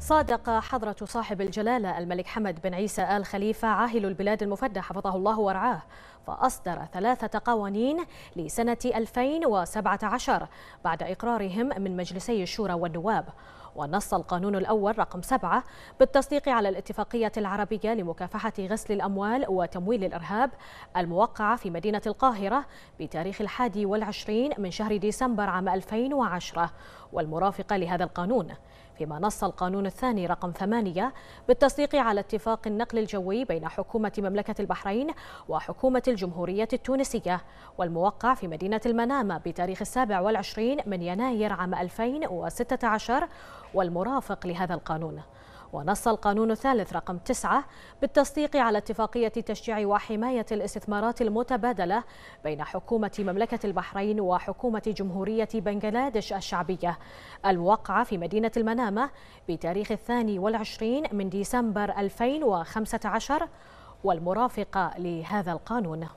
صادق حضرة صاحب الجلالة الملك حمد بن عيسى آل خليفة عاهل البلاد المفدى حفظه الله ورعاه فأصدر ثلاثة قوانين لسنة 2017 بعد إقرارهم من مجلسي الشورى والنواب ونص القانون الأول رقم سبعة بالتصديق على الاتفاقية العربية لمكافحة غسل الأموال وتمويل الإرهاب الموقعة في مدينة القاهرة بتاريخ الحادي والعشرين من شهر ديسمبر عام 2010 والمرافقة لهذا القانون فيما نص القانون الثاني رقم ثمانية بالتصديق على اتفاق النقل الجوي بين حكومة مملكة البحرين وحكومة الجمهورية التونسية والموقع في مدينة المنامة بتاريخ السابع والعشرين من يناير عام 2016 والمرافق لهذا القانون ونص القانون الثالث رقم 9 بالتصديق على اتفاقية تشجيع وحماية الاستثمارات المتبادلة بين حكومة مملكة البحرين وحكومة جمهورية بنغلاديش الشعبية الموقعة في مدينة المنامة بتاريخ الثاني والعشرين من ديسمبر 2015 والمرافقة لهذا القانون